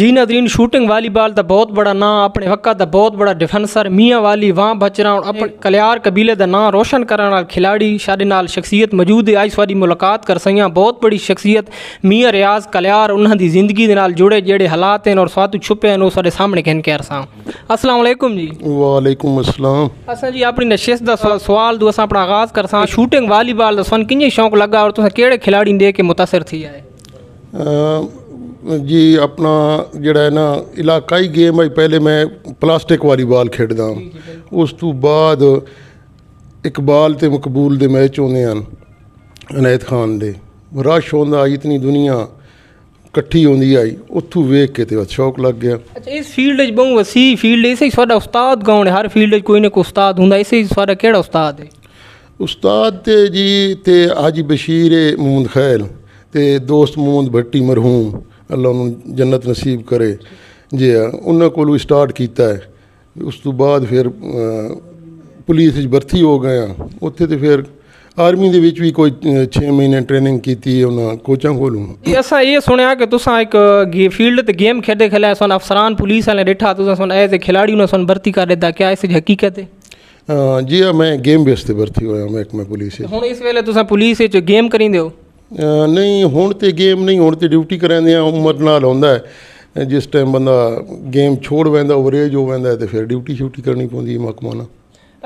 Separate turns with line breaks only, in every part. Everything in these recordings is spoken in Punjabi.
जी नदरीन शूटिंग वालीबाल का बहुत बड़ा ना अपने वक़्त का बहुत बड़ा डिफेंसर मियाँ वाली वाह बचरा और अपने कल्यार कबीले का ना रोशन करने खिलाड़ी साढ़े नाल शख्सियत मौजूद है अज सारी मुलाकात कर सही बहुत बड़ी शख्सियत मियाँ रियाज कल्यार उन्होंने जिंदगी जुड़े जोड़े हालात हैं और स्वातु छुपे हैं वो साढ़े सामने कहन कह रसा
असलम जी वालेकुम असलम
असा जी अपनी नशिस्त का सवाल तो असा अपना आगाज़ करसा शूटिंग वालीबाल का सन किए शौक लगा और तुम कड़े खिलाड़ी देख के मुतासर थी है
ਜੀ ਆਪਣਾ ਜਿਹੜਾ ਹੈ ਨਾ ਇਲਾਕਾਈ ਗੇਮ ਹੈ ਪਹਿਲੇ ਮੈਂ ਪਲਾਸਟਿਕ ਵਾਲੀ ਬਾਲ ਖੇਡਦਾ ਉਸ ਤੋਂ ਬਾਅਦ ਇਕਬਾਲ ਤੇ ਮਕਬੂਲ ਦੇ ਮੈਚ ਹੁੰਦੇ ਹਨ ਅਨੈਤ ਖਾਨ ਦੇ ਰਸ਼ ਹੁੰਦਾ ਇਤਨੀ ਦੁਨੀਆ ਇਕੱਠੀ ਹੁੰਦੀ ਆਈ ਉੱਥੋਂ ਵੇਖ ਕੇ ਤੇ ਸ਼ੌਕ ਲੱਗ ਗਿਆ
ਅੱਛਾ ਇਸ ਫੀਲਡ ਵਿੱਚ ਬਹੁਤ ਵਸੀ ਫੀਲਡ ਇਸੇ ਸਾਡਾ ਉਸਤਾਦ ਗਾਉਣ ਹਰ ਫੀਲਡ ਵਿੱਚ ਕੋਈ ਨਾ ਕੋਈ ਉਸਤਾਦ ਹੁੰਦਾ ਇਸੇ ਸਾਡਾ ਕਿਹੜਾ ਉਸਤਾਦ ਹੈ
ਉਸਤਾਦ ਤੇ ਜੀ ਤੇ ਹਾਜੀ ਬਸ਼ੀਰ ਮੁਹੰਮਦ ਖੈਲ ਤੇ ਦੋਸਤ ਮੁਹੰਮਦ ਭੱਟੀ ਮਰਹੂਮ ਅੱਲਾ ਉਹਨੂੰ ਜੰਨਤ ਨਸੀਬ ਕਰੇ ਜੇ ਉਹਨਾਂ ਕੋਲੋਂ ਸਟਾਰਟ ਕੀਤਾ ਹੈ ਉਸ ਤੋਂ ਬਾਅਦ ਫਿਰ ਪੁਲਿਸ ਵਿੱਚ ਵਰਤੀ ਹੋ ਗਏ ਉੱਥੇ ਤੇ ਫਿਰ ਆਰਮੀ ਦੇ ਵਿੱਚ ਵੀ ਕੋਈ 6 ਮਹੀਨੇ ਟ੍ਰੇਨਿੰਗ ਕੀਤੀ ਹੈ ਉਹਨਾਂ ਕੋਚਾਂ ਕੋਲੋਂ
ਇਹ ਅਸਾਂ ਇਹ ਸੁਣਿਆ ਕਿ ਤੁਸੀਂ ਇੱਕ ਫੀਲਡ ਤੇ ਗੇਮ ਖੇਡੇ ਖਲਾ ਸਨ ਅਫਸਰਾਨ ਪੁਲਿਸ ਵਾਲੇ ਡਿਠਾ ਤੁਸੀਂ ਸੁਣ ਐਜ਼ ਅ ਖਿਲਾੜੀ ਉਹਨਾਂ ਸਨ ਭਰਤੀ ਕਰ ਦਿੱਤਾ ਕਿ ਇਸ ਹਕੀਕਤ ਹੈ
ਜੀ ਮੈਂ ਗੇਮ ਬੇਸ ਤੇ ਵਰਤੀ ਹੋਇਆ ਮੈਂ ਇੱਕ ਮੈਂ ਪੁਲਿਸ
ਹੁਣ ਇਸ ਵੇਲੇ ਤੁਸੀਂ ਪੁਲਿਸ ਵਿੱਚ ਗੇਮ ਕਰਿੰਦੇ ਹੋ
ਨਹੀਂ ਹੁਣ ਤੇ ਗੇਮ ਨਹੀਂ ਹੁਣ ਤੇ ਡਿਊਟੀ ਕਰਾਉਂਦੇ ਆ ਉਮਰ ਨਾਲ ਹੁੰਦਾ ਜਿਸ ਟਾਈਮ ਬੰਦਾ ਗੇਮ ਛੋੜ ਵੈਂਦਾ ਓਵਰੇਜ ਹੋ ਵੈਂਦਾ ਤੇ ਫਿਰ ਡਿਊਟੀ ਛੁੱਟੀ ਕਰਨੀ ਪੈਂਦੀ ਹੈ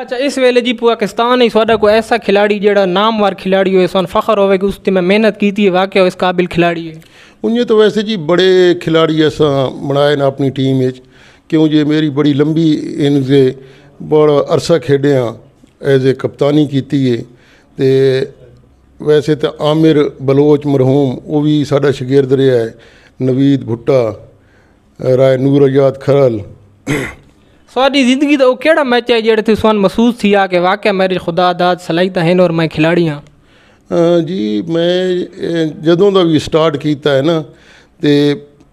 ਅੱਛਾ ਇਸ ਵੇਲੇ ਜੀ ਪਾਕਿਸਤਾਨ ਹੀ ਸਾਡਾ ਕੋਈ ਐਸਾ ਖਿਲਾੜੀ ਜਿਹੜਾ ਨਾਮਵਰ ਖਿਲਾੜੀ ਹੋਏ ਸਨ ਫਖਰ
ਹੋਵੇ ਕਿ ਉਸ ਤੇ ਮੈਂ ਮਿਹਨਤ ਕੀਤੀ ਹੈ ਵਾਕਿਆ ਉਸ ਕਾਬਿਲ ਖਿਲਾੜੀ ਹੈ ਉਹਨੇ ਤਾਂ ਵੈਸੇ ਜੀ ਬੜੇ ਖਿਲਾੜੀ ਐਸਾ ਬਣਾਏ ਨੇ ਆਪਣੀ ਟੀਮ ਵਿੱਚ ਕਿਉਂ ਜੇ ਮੇਰੀ ਬੜੀ ਲੰਬੀ ਇਨਜ਼ੇ ਬੜਾ ਅਰਸਾ ਖੇਡਿਆ ਐਜ਼ ਅ ਕਪਤਾਨੀ ਕੀਤੀ ਹੈ ਤੇ ਵੈਸੇ ਤਾਂ ਆਮਿਰ ਬਲੋਚ ਮਰਹੂਮ ਉਹ ਵੀ ਸਾਡਾ ਸ਼ਗਿਰਦ ਰਿਹਾ ਹੈ ਨਵੀਦ ਭੁੱਟਾ ਰਾਏ ਨੂਰ ਆਜ਼ਾਦ ਖਰਲ
ਸਾਡੀ ਜ਼ਿੰਦਗੀ ਦਾ ਉਹ ਕਿਹੜਾ ਮੈਚ ਹੈ ਜਿਹੜੇ ਤੇ ਸਾਨੂੰ ਮਹਿਸੂਸ ਆ ਕਿ ਵਾਕਿਆ ਮੇਰੇ ਖੁਦਾ ਦਾਦ ਸਲਾਈਤਾ ਹਨ ਔਰ ਮੈਂ ਖਿਲਾੜੀ ਹਾਂ
ਜੀ ਮੈਂ ਜਦੋਂ ਦਾ ਵੀ ਸਟਾਰਟ ਕੀਤਾ ਹੈ ਨਾ ਤੇ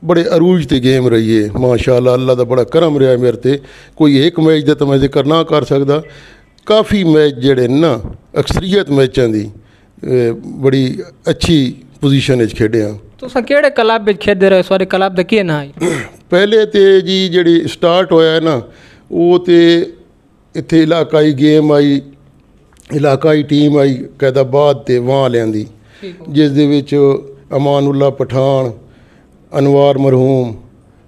ਬੜੇ ਅਰੂਜ ਤੇ ਗੇਮ ਰਹੀ ਹੈ ਮਾਸ਼ਾਅੱਲਾ ਅੱਲਾ ਦਾ ਬੜਾ ਕਰਮ ਰਿਹਾ ਮੇਰੇ ਤੇ ਕੋਈ ਇੱਕ ਮੈਚ ਦਾ ਤਾਂ ਮੈਂ ਜ਼ਿਕਰ ਨਾ ਕਰ ਸਕਦਾ ਕਾਫੀ ਮੈਚ ਜਿਹੜੇ ਨਾ ਅਕਸਰੀਅਤ ਮੈਚਾਂ ਦੀ ਬੜੀ ਅੱਛੀ ਪੋਜੀਸ਼ਨ ਵਿੱਚ ਖੇਡੇ ਆ
ਤੁਸੀਂ ਕਿਹੜੇ ਕਲੱਬ ਵਿੱਚ ਖੇਡਦੇ ਰਹੇ ਸਾਰੇ ਕਲੱਬ ਦਾ ਕੀ ਨਾਂ ਹੈ
ਪਹਿਲੇ ਤੇ ਜੀ ਜਿਹੜੀ ਸਟਾਰਟ ਹੋਇਆ ਨਾ ਉਹ ਤੇ ਇੱਥੇ ਇਲਾਕਾਈ ਗੇਮ ਆਈ ਇਲਾਕਾਈ ਟੀਮ ਆਈ ਕੈਦਾਬਾਦ ਤੇ ਵਾਹ ਲਿਆਂਦੀ ਜਿਸ ਦੇ ਵਿੱਚ ਅਮਾਨੁੱਲਾ ਪਠਾਨ ਅਨਵਾਰ ਮਰਹੂਮ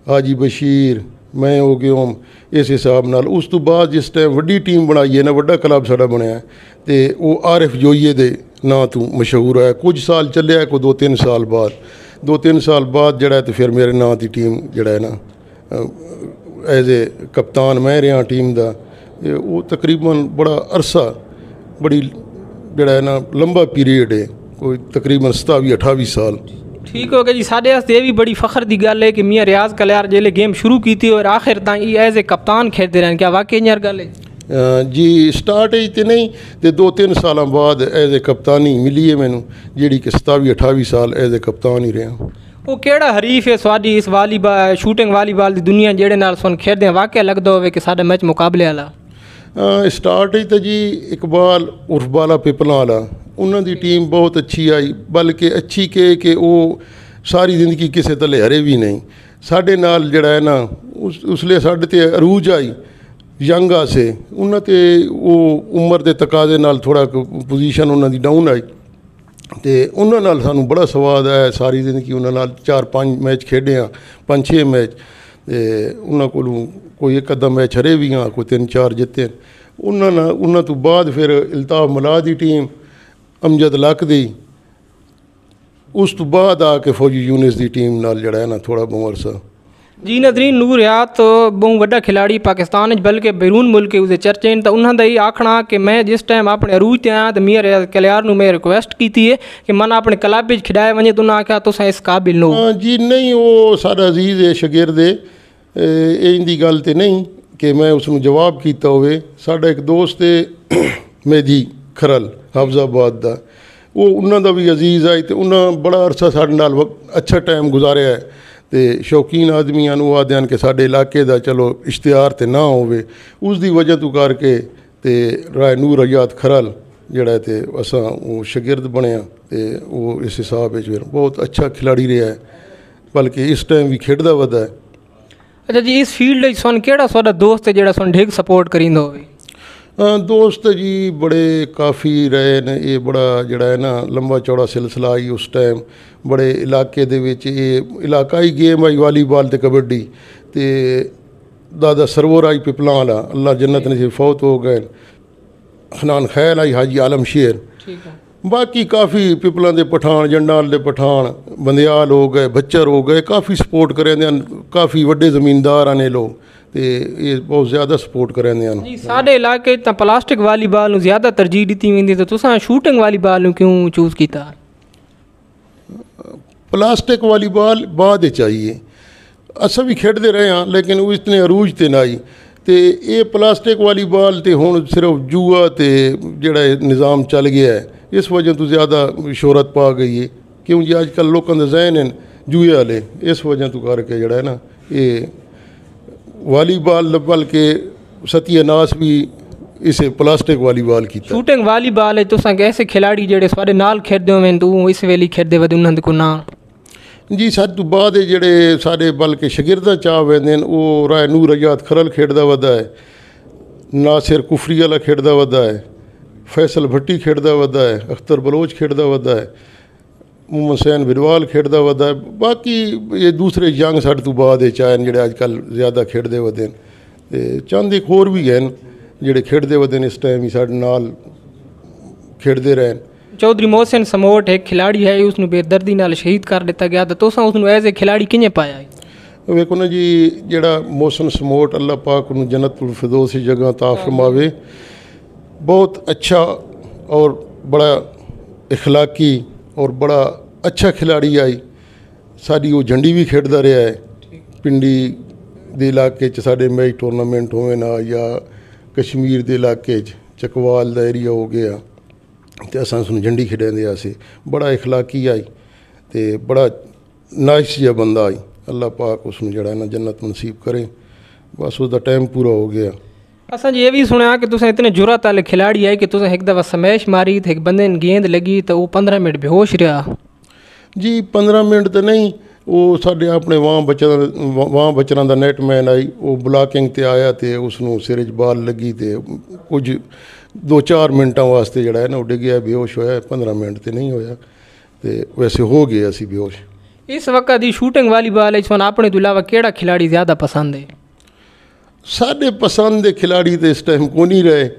ਹਾਜੀ ਬਸ਼ੀਰ ਮੈਂ ਹੋ ਹਾਂ ਇਸ ਹਿਸਾਬ ਨਾਲ ਉਸ ਤੋਂ ਬਾਅਦ ਜਿਸ ਟਾਈਮ ਵੱਡੀ ਟੀਮ ਬਣਾਈ ਹੈ ਨਾ ਵੱਡਾ ਕਲੱਬ ਸਾਡਾ ਬਣਿਆ ਤੇ ਉਹ ਆਰਫ ਜੋਈਏ ਦੇ ਨਾ ਤੂੰ ਮਸ਼ਹੂਰ ਹੋਇਆ ਕੁਝ ਸਾਲ ਚੱਲਿਆ ਕੋ 2-3 ਸਾਲ ਬਾਅਦ 2-3 ਸਾਲ ਬਾਅਦ ਜਿਹੜਾ ਤੇ ਫਿਰ ਮੇਰੇ ਨਾਂ ਦੀ ਟੀਮ ਜਿਹੜਾ ਹੈ ਨਾ ਐਜ਼ ਅ ਕਪਤਾਨ ਮੈਂ ਰਿਹਾ ਟੀਮ ਦਾ ਉਹ ਤਕਰੀਬਨ ਬੜਾ ਅਰਸਾ ਬੜੀ ਜਿਹੜਾ ਹੈ ਨਾ ਲੰਬਾ ਪੀਰੀਅਡ ਹੈ ਕੋਈ ਤਕਰੀਬਨ 27 28 ਸਾਲ
ਠੀਕ ਹੋ ਗਿਆ ਜੀ ਸਾਡੇ ਵਾਸਤੇ ਇਹ ਵੀ ਬੜੀ ਫਖਰ ਦੀ ਗੱਲ ਹੈ ਕਿ ਮੀਆਂ ਰਿਆਜ਼ ਕਲਿਆਰ ਜਿਹੜੇ ਗੇਮ ਸ਼ੁਰੂ ਕੀਤੀ ਔਰ ਆਖਿਰ ਤਾਂ ਇਹ ਐਜ਼ ਅ ਕਪਤਾਨ ਖੇਡਦੇ ਰਹਿਣ ਕਿਆ ਵਾਕਈ ਨਿਆਰ ਗੱਲ ਹੈ
ਜੀ ਸਟਾਰਟ ਏਜ ਤੇ ਨਹੀਂ ਤੇ 2-3 ਸਾਲਾਂ ਬਾਅਦ ਐਜ਼ ਅ ਕਪਤਾਨੀ ਮਿਲੀ ਹੈ ਮੈਨੂੰ ਜਿਹੜੀ ਕਿ 27 28 ਸਾਲ ਐਜ਼ ਅ ਕਪਤਾਨ ਹੀ ਰਿਹਾ
ਉਹ ਕਿਹੜਾ ਹਰੀਫ ਹੈ ਸਵਾਦੀ ਇਸ ਵਾਲੀਬਾਲ ਸ਼ੂਟਿੰਗ ਵਾਲੀਬਾਲ ਦੀ ਦੁਨੀਆ ਜਿਹੜੇ ਨਾਲ ਸੁਣ ਖੇਡਦੇ ਆ ਵਾਕਿਆ ਲੱਗਦਾ ਹੋਵੇ ਕਿ ਸਾਡਾ ਮੈਚ ਮੁਕਾਬਲੇ ਵਾਲਾ
ਸਟਾਰਟ ਹੀ ਤੇ ਜੀ ਇਕਬਾਲ ਉਰਫ ਬਾਲਾ ਪਿਪਲਾਂ ਵਾਲਾ ਉਹਨਾਂ ਦੀ ਟੀਮ ਬਹੁਤ ਅੱਛੀ ਆਈ ਬਲਕਿ ਅੱਛੀ ਕਿ ਕਿ ਉਹ ਸਾਰੀ ਜ਼ਿੰਦਗੀ ਕਿਸੇ ਤਲੇ ਹਰੇ ਵੀ ਨਹੀਂ ਸਾਡੇ ਨਾਲ ਜਿਹੜਾ ਹੈ ਨਾ ਉਸ ਉਸਲੇ ਸਾਡੇ ਤੇ ਅਰੂਜ ਆਈ ਯੰਗ ਆ ਸੇ ਉਹਨਾਂ ਤੇ ਉਹ ਉਮਰ ਦੇ ਤਕਾਜ਼ੇ ਨਾਲ ਥੋੜਾ ਪੋਜੀਸ਼ਨ ਉਹਨਾਂ ਦੀ ਡਾਊਨ ਆਈ ਤੇ ਉਹਨਾਂ ਨਾਲ ਸਾਨੂੰ ਬੜਾ ਸਵਾਦ ਆਇਆ ਸਾਰੀ ਜ਼ਿੰਦਗੀ ਉਹਨਾਂ ਨਾਲ 4-5 ਮੈਚ ਖੇਡੇ ਆ 5-6 ਮੈਚ ਤੇ ਉਹਨਾਂ ਕੋਲੋਂ ਕੋਈ ਇੱਕ ਅੱਧਾ ਮੈਚ ਹਰੇ ਵੀ ਆ ਕੋਈ 3-4 ਜਿੱਤੇ ਉਹਨਾਂ ਨਾਲ ਉਹਨਾਂ ਤੋਂ ਬਾਅਦ ਫਿਰ ਇਲਤਾਫ ਮਲਾ ਦੀ ਟੀਮ ਅਮਜਦ ਲੱਕ ਦੀ ਉਸ ਤੋਂ ਬਾਅਦ ਆ ਕੇ ਫੌਜੀ ਯੂਨਿਸ ਦੀ ਟੀਮ ਨਾਲ ਜਿਹੜਾ ਨਾ ਥੋੜਾ ਬਮਰਸਾ
ਜੀ ਨਜ਼ਰੀਨ ਨੂਰ ਰਿਆਤ ਬਹੁਤ ਵੱਡਾ ਖਿਡਾਰੀ ਪਾਕਿਸਤਾਨ ਵਿੱਚ ਬਲਕਿ ਬੈਰੂਨ ਮੁਲਕ ਵਿੱਚ ਉਹਦੇ ਚਰਚੇ ਨੇ ਤਾਂ ਉਹਨਾਂ ਦਾ ਹੀ ਆਖਣਾ ਕਿ ਮੈਂ ਜਿਸ ਟਾਈਮ ਆਪਣੇ ਅਰੂਜ ਤੇ ਆਇਆ ਤਾਂ ਮੀਰ ਕਲਿਆਰ ਨੂੰ ਮੈਂ ਰਿਕੁਐਸਟ ਕੀਤੀ ਹੈ ਕਿ ਮਨ ਆਪਣੇ ਕਲੱਬ ਵਿੱਚ ਖਿਡਾਇਆ ਵਣੇ ਤੂੰ ਨਾ ਆਖਿਆ ਤੁਸੀਂ ਇਸ ਕਾਬਿਲ
ਨੋ ਹਾਂ ਜੀ ਨਹੀਂ ਉਹ ਸਾਡਾ ਅਜ਼ੀਜ਼ ਹੈ ਸ਼ਾਗਿਰਦ ਇਹ ਇੰਦੀ ਗੱਲ ਤੇ ਨਹੀਂ ਕਿ ਮੈਂ ਉਸ ਨੂੰ ਜਵਾਬ ਕੀਤਾ ਹੋਵੇ ਸਾਡਾ ਇੱਕ ਦੋਸਤ ਹੈ ਮੇਦੀ ਖਰਲ ਹਫਜ਼ਾਬਾਦ ਦਾ ਉਹ ਉਹਨਾਂ ਦਾ ਵੀ ਅਜ਼ੀਜ਼ ਹੈ ਤੇ ਉਹਨਾਂ ਬੜਾ ਅਰਸਾ ਸਾਡੇ ਨਾਲ ਅੱਛਾ ਟਾਈਮ ਗੁਜ਼ਾਰਿਆ ਹੈ ਤੇ ਸ਼ੌਕੀਨ ਆਦਮੀਆਂ ਨੂੰ ਆਦਿਆਂ ਕਿ ਸਾਡੇ ਇਲਾਕੇ ਦਾ ਚਲੋ ਇਸ਼ਤਿਹਾਰ ਤੇ ਨਾ ਹੋਵੇ ਉਸ ਦੀ ਵਜ੍ਹਾ ਤੋਂ ਕਰਕੇ ਤੇ ਰਾਏ ਨੂਰ ਆਯਾਤ ਖਰਲ ਜਿਹੜਾ ਤੇ ਅਸਾਂ ਉਹ ਸ਼ਾਗਿਰਦ ਬਣਿਆ ਤੇ ਉਹ ਇਸ ਹਿਸਾਬ ਵਿੱਚ ਬਹੁਤ ਅੱਛਾ ਖਿਡਾਰੀ ਰਿਹਾ ਹੈ ਬਲਕਿ ਇਸ ਟਾਈਮ ਵੀ ਖੇਡਦਾ ਵਧਾ ਹੈ
ਅੱਛਾ ਜੀ ਇਸ ਫੀਲਡ ਵਿੱਚ ਸੋਨ ਕਿਹੜਾ ਤੁਹਾਡਾ ਦੋਸਤ ਹੈ ਜਿਹੜਾ ਸੋਨ ਢੇਗ ਸਪੋਰਟ ਕਰਿੰਦਾ ਹੋਵੇ
ਦੋਸਤ ਜੀ ਬੜੇ ਕਾਫੀ ਰਹੇ ਨੇ ਇਹ ਬੜਾ ਜਿਹੜਾ ਹੈ ਨਾ ਲੰਬਾ ਚੌੜਾ ਸਿਲਸਿਲਾ ਆਈ ਉਸ ਟਾਈਮ ਬੜੇ ਇਲਾਕੇ ਦੇ ਵਿੱਚ ਇਹ ਇਲਾਕਾਈ ਗੇਮ ਆਈ ਵਾਲੀਬਾਲ ਤੇ ਕਬੱਡੀ ਤੇ ਦਾਦਾ ਸਰਵੋਰਾਈ ਪਿਪਲਾਂ ਵਾਲਾ ਅੱਲਾ ਜੰਨਤ ਨਸੀਬ ਫੌਤ ਹੋ ਗਏ ਹਨਾਨ ਖੈਲ ਆਈ ਹਾਜੀ ਆਲਮ ਸ਼ੇਰ ਠੀਕ ਹੈ ਬਾਕੀ ਕਾਫੀ ਪਿਪਲਾਂ ਦੇ ਪਠਾਨ ਜੰਡਾਲ ਦੇ ਪਠਾਨ ਬੰਦਿਆਲ ਹੋ ਗਏ ਬੱਚਰ ਹੋ ਗਏ ਕਾਫੀ ਸਪੋਰਟ ਕਰਿਆ ਦੇ ਕਾਫੀ ਵੱਡੇ ਜ਼ਮੀਨਦਾਰ ਨੇ ਲੋਕ ਤੇ ਇਹ ਬਹੁਤ ਜ਼ਿਆਦਾ ਸਪੋਰਟ ਕਰ ਰਹੇ ਨੇ ਜੀ
ਸਾਡੇ ਇਲਾਕੇ ਤਾਂ ਪਲਾਸਟਿਕ ਵਾਲੀਬਾਲ ਨੂੰ ਜ਼ਿਆਦਾ ਤਰਜੀਹ ਦਿੱਤੀ ਜਾਂਦੀ ਤੇ ਤੁਸੀਂ ਸ਼ੂਟਿੰਗ ਵਾਲੀਬਾਲ ਨੂੰ ਕਿਉਂ ਚੂਜ਼ ਕੀਤਾ
ਪਲਾਸਟਿਕ ਵਾਲੀਬਾਲ ਬਾਅਦ ਵਿੱਚ ਆਈ ਹੈ ਅਸਾਂ ਵੀ ਖੇਡਦੇ ਰਹੇ ਹਾਂ ਲੇਕਿਨ ਉਹ ਇਤਨੇ ਅਰੂਜ ਤੇ ਨਾ ਆਈ ਤੇ ਇਹ ਪਲਾਸਟਿਕ ਵਾਲੀਬਾਲ ਤੇ ਹੁਣ ਸਿਰਫ ਜੂਆ ਤੇ ਜਿਹੜਾ ਨਿਜ਼ਾਮ ਚੱਲ ਗਿਆ ਹੈ ਇਸ ਵਜ੍ਹਾ ਤੋਂ ਜ਼ਿਆਦਾ ਸ਼ੋਹਰਤ ਪਾ ਗਈ ਹੈ ਕਿਉਂਕਿ ਅੱਜ ਕੱਲ ਲੋਕਾਂ ਦੇ ਜ਼ਿਹਨ ਹਨ ਜੂਏ ਵਾਲੇ ਇਸ ਵਜ੍ਹਾ ਤੋਂ ਕਰਕੇ ਜਿਹੜਾ ਹੈ ਨਾ ਇਹ वालीबॉल बल्कि सत्यानाश भी इसे प्लास्टिक वालीबॉल की
शूटिंग वालीबॉल है तुसा ऐसे खिलाड़ी जेड़े सारे नाल खेलदे होवे तू इस वेली खेलदे वे उन्हां को ना
ਜੀ ਸਾਡ ਤੋਂ ਬਾਅਦ ਜਿਹੜੇ ਸਾਡੇ ਬਲਕਿ ਸ਼ਾਗਿਰਦਾਂ ਚਾਹ ਵੈਂਦੇ ਨੇ ਉਹ ਰਾਏ ਨੂਰ ਆਜ਼ਾਦ ਖਰਲ ਖੇਡਦਾ ਵਦਾ ਹੈ ਨਾਸਿਰ ਕੁਫਰੀ ਵਾਲਾ ਖੇਡਦਾ ਵਦਾ ਹੈ ਫੈਸਲ ਭੱਟੀ ਖੇਡਦਾ ਵਦਾ ਹੈ ਅਖਤਰ ਬਲੋਚ ਖੇਡਦਾ ਵਦਾ ਹੈ ਮੁਮਸੈਨ ਵਿਰਵਾਲ ਖੇਡਦਾ ਵਦਾ ਬਾਕੀ ਇਹ ਦੂਸਰੇ ਯੰਗ ਸਾਡ ਤੋਂ ਬਾਅਦ ਇਹ ਚਾਹਨ ਜਿਹੜੇ ਅੱਜ ਕੱਲ ਜ਼ਿਆਦਾ ਖੇਡਦੇ ਵਦੇ ਤੇ ਚੰਦ ਇੱਕ ਹੋਰ ਵੀ ਹਨ ਜਿਹੜੇ ਖੇਡਦੇ ਵਦੇ ਨੇ ਇਸ ਟਾਈਮ ਹੀ ਸਾਡੇ ਨਾਲ ਖੇਡਦੇ ਰਹਿਣ ਚੌਧਰੀ ਮੋਹਸਨ ਸਮੋਟ
ਇੱਕ ਖਿਲਾੜੀ ਹੈ ਉਸ ਨੂੰ ਬੇਦਰਦੀ ਨਾਲ ਸ਼ਹੀਦ ਕਰ ਦਿੱਤਾ ਗਿਆ ਤਾਂ ਤੁਸੀਂ ਉਸ ਨੂੰ ਐਜ਼ ਅ ਖਿਲਾੜੀ ਕਿਵੇਂ ਪਾਇਆ
ਵੇਖੋ ਨਾ ਜੀ ਜਿਹੜਾ ਮੋਹਸਨ ਸਮੋਟ ਅੱਲਾਹ ਪਾਕ ਨੂੰ ਜਨਤੁਲ ਫਿਰਦੌਸ ਦੀ ਜਗ੍ਹਾ ਤਾ ਫਰਮਾਵੇ ਬਹੁਤ ਅੱਛਾ ਔਰ ਬੜਾ اخلاقی ਔਰ ਬੜਾ ਅੱਛਾ ਖਿਡਾਰੀ ਆਈ ਸਾਡੀ ਉਹ ਝੰਡੀ ਵੀ ਖੇਡਦਾ ਰਿਹਾ ਹੈ ਪਿੰਡੀ ਦੇ ਇਲਾਕੇ 'ਚ ਸਾਡੇ ਮੈਚ ਟੂਰਨਾਮੈਂਟ ਹੋਵੇ ਨਾ ਜਾਂ ਕਸ਼ਮੀਰ ਦੇ ਇਲਾਕੇ 'ਚ ਚਕਵਾਲ ਦਾ ਏਰੀਆ ਹੋ ਗਿਆ ਤੇ ਅਸਾਂ ਉਸ ਨੂੰ ਝੰਡੀ ਖਿਡਾਉਂਦੇ ਆ ਸੀ ਬੜਾ اخਲਾਕੀ ਆਈ ਤੇ ਬੜਾ ਨਾਈਸ ਜਿਹਾ ਬੰਦਾ ਆਈ ਅੱਲਾਹ ਪਾਕ ਉਸ ਨੂੰ ਜਿਹੜਾ ਨਾ ਜੰਨਤ ਨਸੀਬ ਕਰੇ ਬਸ ਉਹਦਾ ਟਾਈਮ ਪੂਰਾ ਹੋ ਗਿਆ
ਜੀ ਇਹ ਵੀ ਸੁਣਿਆ ਕਿ ਤੁਸੀਂ ਇਤਨੇ जुरात ਵਾਲੇ ਖਿਲਾੜੀ ਆਏ ਕਿ ਤੁਸੀਂ ਇੱਕ ਦਵਾ ਸਮੇਸ਼ ਮਾਰੀ ਤੇ ਇੱਕ ਬੰਦੇ ਨੂੰ ਗੇਂਦ ਲੱਗੀ ਤਾਂ ਉਹ 15 ਮਿੰਟ
ਬੇਹੋਸ਼ ਰਿਹਾ ਜੀ 15 ਮਿੰਟ ਤੇ ਨਹੀਂ ਉਹ ਸਾਡੇ ਆਪਣੇ ਵਾਂ ਬੱਚਾ ਵਾਂ ਬਚਰਾਂ ਦਾ ਨੈਟਮੈਨ ਆਈ ਉਹ ਬਲਾਕਿੰਗ ਤੇ ਆਇਆ ਤੇ ਉਸ ਨੂੰ ਸਿਰ 'ਚ ਬਾਲ ਲੱਗੀ ਤੇ ਕੁਝ 2-4 ਮਿੰਟਾਂ ਵਾਸਤੇ ਜਿਹੜਾ ਹੈ ਨਾ ਉੱਡ ਗਿਆ ਬੇਹੋਸ਼ ਹੋਇਆ 15 ਮਿੰਟ ਤੇ ਨਹੀਂ ਹੋਇਆ ਤੇ ਵੈਸੇ ਹੋ ਗਏ ਅਸੀਂ ਬੇਹੋਸ਼
ਇਸ ਵਕਤ ਦੀ ਸ਼ੂਟਿੰਗ ਵਾਲੀ ਬਾਲ ਇਸ ਨੂੰ ਆਪਣੇ ਤੋਂ ਇਲਾਵਾ ਕਿਹੜਾ ਖਿਡਾਰੀ ਜ਼ਿਆਦਾ ਪਸੰਦ ਹੈ
ਸਾਡੇ ਪਸੰਦ ਦੇ ਖਿਲਾੜੀ ਤੇ ਇਸ ਟਾਈਮ ਕੋ ਨਹੀਂ ਰਹੇ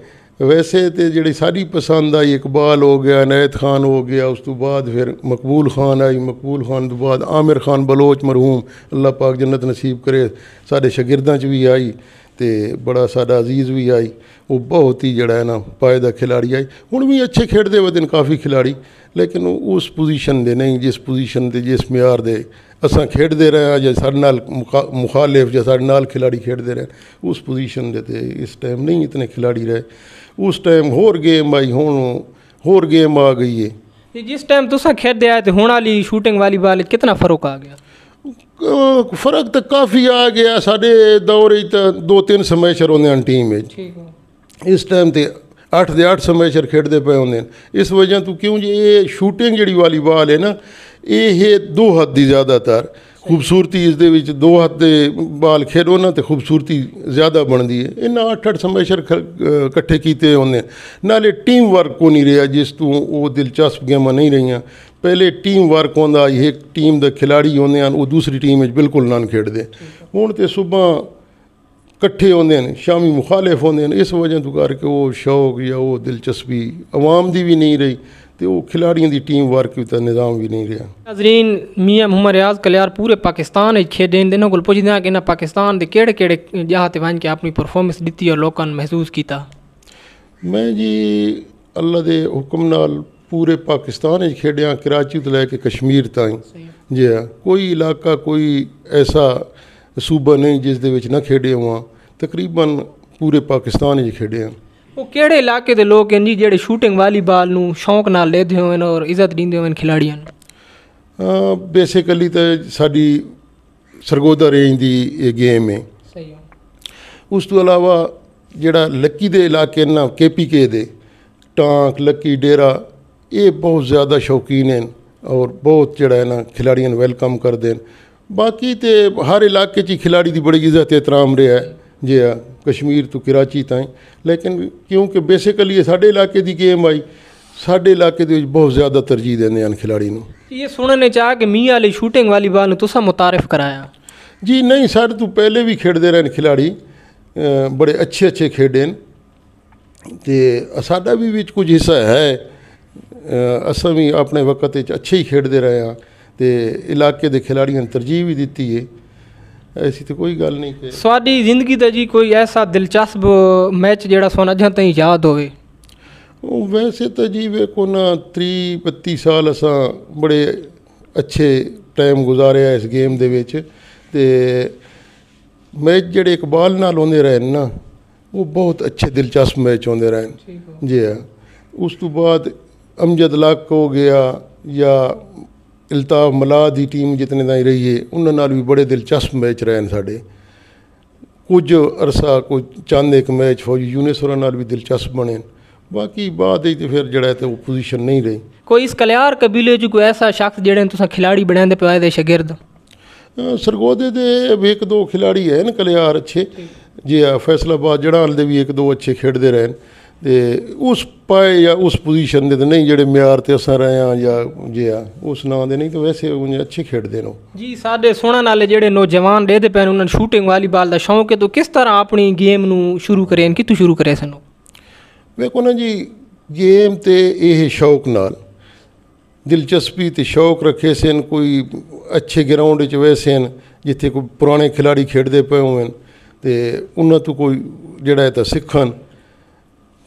ਵੈਸੇ ਤੇ ਜਿਹੜੀ ਸਾਡੀ ਪਸੰਦ ਆਈ ਇਕਬਾਲ ਹੋ ਗਿਆ ਨੈਤ ਖਾਨ ਹੋ ਗਿਆ ਉਸ ਤੋਂ ਬਾਅਦ ਫਿਰ ਮਕਬੂਲ ਖਾਨ ਆਈ ਮਕਬੂਲ ਖਾਨ ਤੋਂ ਬਾਅਦ ਆਮਿਰ ਖਾਨ ਬਲੋਚ ਮਰਹੂਮ ਅੱਲਾਹ ਪਾਕ ਜੰਨਤ ਨਸੀਬ ਕਰੇ ਸਾਡੇ ਸ਼ਾਗਿਰਦਾਂ 'ਚ ਵੀ ਆਈ ਤੇ ਬੜਾ ਸਾਡਾ ਅਜ਼ੀਜ਼ ਵੀ ਆਈ ਉਹ ਬਹੁਤ ਹੀ ਜਿਹੜਾ ਹੈ ਨਾ ਪਾਇਦਾ ਖਿਡਾਰੀ ਆਈ ਹੁਣ ਵੀ ਅੱਛੇ ਖੇਡਦੇ ਹੋਏ ਕਾਫੀ ਖਿਡਾਰੀ ਲੇਕਿਨ ਉਸ ਪੋਜੀਸ਼ਨ ਦੇ ਨਹੀਂ ਜਿਸ ਪੋਜੀਸ਼ਨ ਤੇ ਜਿਸ ਮਿਆਰ ਦੇ ਅਸਾਂ ਖੇਡਦੇ ਰਹੇ ਆ ਜਾਂ ਸਾਡੇ ਨਾਲ ਮੁਖਾਲਿਫ ਜਾਂ ਸਾਡੇ ਨਾਲ ਖਿਡਾਰੀ ਖੇਡਦੇ ਰਹੇ ਉਸ ਪੋਜੀਸ਼ਨ ਦੇ ਤੇ ਇਸ ਟਾਈਮ ਨਹੀਂ ਇਤਨੇ ਖਿਡਾਰੀ ਰਹੇ ਉਸ ਟਾਈਮ ਹੋਰ ਗੇਮ ਆਈ ਹੁਣ ਹੋਰ ਗੇਮ ਆ ਗਈ
ਏ ਜਿਸ ਟਾਈਮ ਤੁਸੀਂ ਖੇਡਦੇ ਆ ਤੇ ਹੁਣ ਵਾਲੀ ਸ਼ੂਟਿੰਗ ਵਾਲੀ ਬਾਲ ਕਿੰਨਾ ਫਰਕ ਆ ਗਿਆ
ਫਰਕ ਤਾਂ ਕਾਫੀ ਆ ਗਿਆ ਸਾਡੇ ਦੌਰ ਵਿੱਚ ਤਾਂ ਦੋ ਤਿੰਨ ਸਮੈਸ਼ਰ ਹੁੰਦੇ ਹਨ ਟੀਮ ਵਿੱਚ ਠੀਕ ਹੈ ਇਸ ਟਾਈਮ ਤੇ 8 ਦੇ 8 ਸਮੈਸ਼ਰ ਖੇਡਦੇ ਪਏ ਹੁੰਦੇ ਨੇ ਇਸ ਵਜ੍ਹਾ ਤੋਂ ਕਿਉਂ ਜੀ ਇਹ ਸ਼ੂਟਿੰਗ ਜਿਹੜੀ ਵਾਲੀਬਾਲ ਹੈ ਨਾ ਇਹ ਦੋ ਹੱਥ ਦੀ ਜ਼ਿਆਦਾਤਰ ਖੂਬਸੂਰਤੀ ਇਸ ਦੇ ਵਿੱਚ ਦੋ ਹੱਥ ਦੇ ਬਾਲ ਖੇਡੋ ਨਾ ਤੇ ਖੂਬਸੂਰਤੀ ਜ਼ਿਆਦਾ ਬਣਦੀ ਹੈ ਇਹਨਾਂ ਅੱਠ ਅੱਠ ਸਮੈਸ਼ਰ ਇਕੱਠੇ ਕੀਤੇ ਹੁੰਦੇ ਨਾਲੇ ਟੀਮ ਵਰਕ ਕੋ ਨਹੀਂ ਰਿਹਾ ਜਿਸ ਤੋਂ ਉਹ ਦਿਲਚਸਪ ਗੇਮਾਂ ਨਹੀਂ ਰਹੀਆਂ ਪਹਿਲੇ ਟੀਮ ਵਰਕ ਹੁੰਦਾ ਇਹ ਟੀਮ ਦੇ ਖਿਡਾਰੀ ਹੁੰਦੇ ਹਨ ਉਹ ਦੂਸਰੀ ਟੀਮ ਵਿੱਚ ਬਿਲਕੁਲ ਨਾ ਖੇਡਦੇ ਹੁਣ ਤੇ ਸਵੇਰ ਇਕੱਠੇ ਹੁੰਦੇ ਨੇ ਸ਼ਾਮੀ ਮੁਖਾਲਿਫ ਹੁੰਦੇ ਨੇ ਇਸ ਵਜ੍ਹਾ ਤੋਂ ਕਰਕੇ ਉਹ ਸ਼ੌਕ ਜਾਂ ਉਹ ਦਿਲਚਸਪੀ ਆਵਾਮ ਦੀ ਵੀ ਨਹੀਂ ਰਹੀ ਤੇ ਉਹ ਖਿਡਾਰੀਆਂ ਦੀ ਟੀਮ ਵਰਕ ਵੀ ਤਾਂ ਨਿਜ਼ਾਮ ਵੀ ਨਹੀਂ ਰਿਹਾ
ਨਾਜ਼ਰੀਨ ਮੀਆਂ ਮੁਹੰਮਦ ਰਿਆਜ਼ ਕਲਿਆਰ ਪੂਰੇ ਪਾਕਿਸਤਾਨ ਵਿੱਚ ਖੇਡੇ ਨੇ ਦਿਨੋਂ ਕੋਲ ਪੁੱਛਦੇ ਆ ਕਿ ਇਹਨਾਂ ਪਾਕਿਸਤਾਨ ਦੇ ਕਿਹੜੇ ਕਿਹੜੇ ਜਹਾਂ ਤੇ ਵਾਂਝ ਕੇ ਆਪਣੀ ਪਰਫਾਰਮੈਂਸ ਦਿੱਤੀ ਔਰ ਲੋਕਾਂ ਨੇ ਮਹਿਸੂਸ ਕੀਤਾ
ਮੈਂ ਜੀ ਅੱਲਾ ਦੇ ਹੁਕਮ ਨਾਲ ਪੂਰੇ ਪਾਕਿਸਤਾਨ ਵਿੱਚ ਖੇਡਿਆ ਕਰਾਚੀ ਤੋਂ ਲੈ ਕੇ ਕਸ਼ਮੀਰ ਤਾਈਂ ਜੀ ਹਾਂ ਕੋਈ ਇਲਾਕਾ ਕੋਈ ਐਸਾ ਸੂਬਾ ਨਹੀਂ ਜਿਸ ਦੇ ਵਿੱਚ ਨਾ ਖੇਡੇ ਹੋਵਾਂ ਤਕਰੀਬਨ ਪੂਰੇ ਪਾਕਿਸਤਾਨ ਵਿੱਚ ਖੇਡੇ ਹਾਂ
ਉਹ ਕਿਹੜੇ ਇਲਾਕੇ ਦੇ ਲੋਕ ਇੰਨੀ ਜਿਹੜੇ ਸ਼ੂਟਿੰਗ ਬਾਲ ਨੂੰ ਸ਼ੌਂਕ ਨਾਲ ਲੈਦੇ ਹੋਣ ਔਰ ਇੱਜ਼ਤ ਦਿੰਦੇ ਹੋਣ
ਖਿਡਾਰੀਆਂ ਨੂੰ ਬੇਸਿਕਲੀ ਤਾਂ ਸਾਡੀ ਸਰਗੋਦਾ ਰੇਂਜ ਦੀ ਇਹ ਗੇਮ ਹੈ ਸਹੀ ਹੈ ਉਸ ਤੋਂ ਇਲਾਵਾ ਜਿਹੜਾ ਲੱਕੀ ਦੇ ਇਲਾਕੇ ਨਾ ਕੇਪੀਕੇ ਦੇ ਟਾਂਕ ਲੱਕੀ ਡੇਰਾ ਇਹ ਬਹੁਤ ਜ਼ਿਆਦਾ ਸ਼ੌਕੀਨ ਹਨ ਔਰ ਬਹੁਤ ਜਿਹੜਾ ਹੈ ਨਾ ਖਿਡਾਰੀਆਂ ਨੂੰ ਵੈਲਕਮ ਕਰਦੇ ਹਨ ਬਾਕੀ ਤੇ ਹਰ ਇਲਾਕੇ 'ਚ ਖਿਡਾਰੀ ਦੀ ਬੜੀ ਇੱਜ਼ਤ ਇਤਰਾਮ ਰਿਹਾ ਹੈ ਜੇ ਆ ਕਸ਼ਮੀਰ ਤੋਂ ਕਰਾਚੀ ਤਾਈਂ ਲੇਕਿਨ ਕਿਉਂਕਿ ਬੇਸਿਕਲੀ ਇਹ ਸਾਡੇ ਇਲਾਕੇ ਦੀ ਗੇਮ ਆਈ ਸਾਡੇ ਇਲਾਕੇ ਦੇ ਵਿੱਚ ਬਹੁਤ ਜ਼ਿਆਦਾ ਤਰਜੀਹ ਦਿੰਦੇ ਹਨ ਖਿਡਾਰੀ ਨੂੰ
ਇਹ ਸੁਣਨ ਨੇ ਚਾਹ ਕਿ ਮੀਆਂ ਵਾਲੀ ਸ਼ੂਟਿੰਗ ਵਾਲੀ ਬਾਲ ਨੂੰ ਤੁਸੀਂ ਮੁਤਾਰਫ ਕਰਾਇਆ
ਜੀ ਨਹੀਂ ਸਾਡੇ ਤੋਂ ਪਹਿਲੇ ਵੀ ਖੇਡਦੇ ਰਹੇ ਖਿਡਾਰੀ ਬੜੇ ਅੱਛੇ ਅੱਛੇ ਖੇਡੇ ਨੇ ਤੇ ਸਾਡਾ ਵੀ ਵਿੱਚ ਕੁਝ ਹਿੱਸਾ ਹੈ ਅਸਾਂ ਵੀ ਆਪਣੇ ਵਕਤ ਵਿੱਚ ਅੱਛੇ ਹੀ ਖੇਡਦੇ ਰਹੇ ਆ ਤੇ ਇਲਾਕੇ ਦੇ ਖਿਡਾਰੀਆਂ ਨੂੰ ਤਰਜੀਹ ਵੀ ਦਿੱਤੀ ਏ ਐਸੀ ਤੇ ਕੋਈ ਗੱਲ ਨਹੀਂ ਕਿ
ਸਾਡੀ ਜ਼ਿੰਦਗੀ ਦਾ ਜੀ ਕੋਈ ਐਸਾ ਦਿਲਚਸਪ ਮੈਚ ਜਿਹੜਾ ਸੋਨਾ ਅਜਾ ਤਾਈਂ ਯਾਦ ਹੋਵੇ
ਉਹ ਵੈਸੇ ਤਾਂ ਜੀ ਵੇ ਕੋਨਾ 30 32 ਸਾਲ ਅਸਾਂ ਬੜੇ ਅੱਛੇ ਟਾਈਮ ਗੁਜ਼ਾਰਿਆ ਇਸ ਗੇਮ ਦੇ ਵਿੱਚ ਤੇ ਮੈਚ ਜਿਹੜੇ ਇਕਬਾਲ ਨਾਲ ਹੁੰਦੇ ਰਹੇ ਨਾ ਉਹ ਬਹੁਤ ਅੱਛੇ ਦਿਲਚਸਪ ਮੈਚ ਹੁੰਦੇ ਰਹੇ ਜੀ ਹਾਂ ਉਸ ਤੋਂ ਬਾਅਦ ਅਮਜਦ लक ਹੋ ਗਿਆ ਜਾਂ ਇਲਤਾਫ ਮਲਾ ਦੀ ਟੀਮ ਜਿਤਨੇ ਦਾ ਹੀ ਰਹੀਏ ਉਹਨਾਂ ਨਾਲ ਵੀ ਬੜੇ ਦਿਲਚਸਪ ਮੈਚ ਰਹੇ ਨੇ ਸਾਡੇ ਕੁਝ ਅਰਸਾ ਕੋਈ ਚੰਦ ਇੱਕ ਮੈਚ ਫੌਜ ਯੂਨੀਸੋਰਾ ਨਾਲ ਵੀ ਦਿਲਚਸਪ ਬਣੇ ਬਾਕੀ ਬਾਅਦ ਹੀ ਤੇ ਫਿਰ ਜਿਹੜਾ ਤੇ ਪੋਜੀਸ਼ਨ ਨਹੀਂ ਰਹੀ
ਕੋਈ ਇਸ ਕਲਿਆਰ ਕਬੀਲੇ ਚ ਕੋਈ ਐਸਾ ਸ਼ਖਸ ਜਿਹੜੇ ਤੁਸੀਂ ਖਿਲਾੜੀ ਬਣਾਉਂਦੇ ਪਿਆਏ ਦੇ ਸ਼ਾਗਿਰਦ
ਸਰਗੋਦੇ ਦੇ ਵੀ ਇੱਕ ਦੋ ਖਿਲਾੜੀ ਹੈ ਨ ਕਲਿਆਰ ਅੱਛੇ ਜੇ ਫੈਸਲਾਬਾਦ ਜਿਹੜਾ ਦੇ ਵੀ ਇੱਕ ਦੋ ਅੱਛੇ ਖੇਡਦੇ ਰਹੇ ਤੇ ਉਸ ਪਾਇ ਜਾਂ ਉਸ ਪੋਜੀਸ਼ਨ ਦੇ ਤੇ ਨਹੀਂ ਜਿਹੜੇ ਮਿਆਰ ਤੇ ਅਸਾਂ ਰਹੇ ਆ ਜਾਂ ਜੇ ਆ ਉਸ ਨਾਂ ਦੇ ਨਹੀਂ ਤਾਂ ਵੈਸੇ ਉਹ ਅੱਛੇ ਖੇਡਦੇ ਨੇ
ਜੀ ਸਾਡੇ ਸੋਹਣਾ ਨਾਲ ਜਿਹੜੇ ਨੌਜਵਾਨ ਦੇ ਤੇ ਪੈਨ ਉਹਨਾਂ ਨੂੰ ਸ਼ੂਟਿੰਗ ਬਾਲ ਦਾ ਸ਼ੌਂਕ ਹੈ ਤਾਂ ਕਿਸ ਤਰ੍ਹਾਂ ਆਪਣੀ ਗੇਮ ਨੂੰ ਸ਼ੁਰੂ ਕਰੇਨ ਕਿ ਤੂੰ ਸ਼ੁਰੂ ਕਰੇ ਸਨੋ
ਵੇਖੋ ਨਾ ਜੀ ਗੇਮ ਤੇ ਇਹ ਸ਼ੌਕ ਨਾਲ ਦਿਲਚਸਪੀ ਤੇ ਸ਼ੌਕ ਰੱਖੇ ਸਨ ਕੋਈ ਅੱਛੇ ਗਰਾਊਂਡ 'ਚ ਵੈਸੇ ਹਨ ਜਿੱਥੇ ਕੋਈ ਪੁਰਾਣੇ ਖਿਡਾਰੀ ਖੇਡਦੇ ਪਏ ਹੋਣ ਤੇ ਉਹਨਾਂ ਤੋਂ ਕੋਈ ਜਿਹੜਾ ਹੈ ਤਾਂ ਸਿੱਖਣ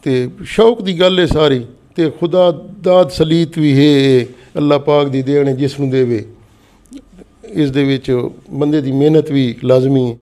ਤੇ ਸ਼ੌਕ ਦੀ ਗੱਲ ਏ ਸਾਰੀ ਤੇ ਖੁਦਾ ਦਾਦ ਸਲੀਤ ਵੀ ਹੈ ਅੱਲਾ ਪਾਕ ਦੀ ਦੇਣ ਜਿਸ ਨੂੰ ਦੇਵੇ ਇਸ ਦੇ ਵਿੱਚ ਬੰਦੇ ਦੀ ਮਿਹਨਤ ਵੀ ਲਾਜ਼ਮੀ ਹੈ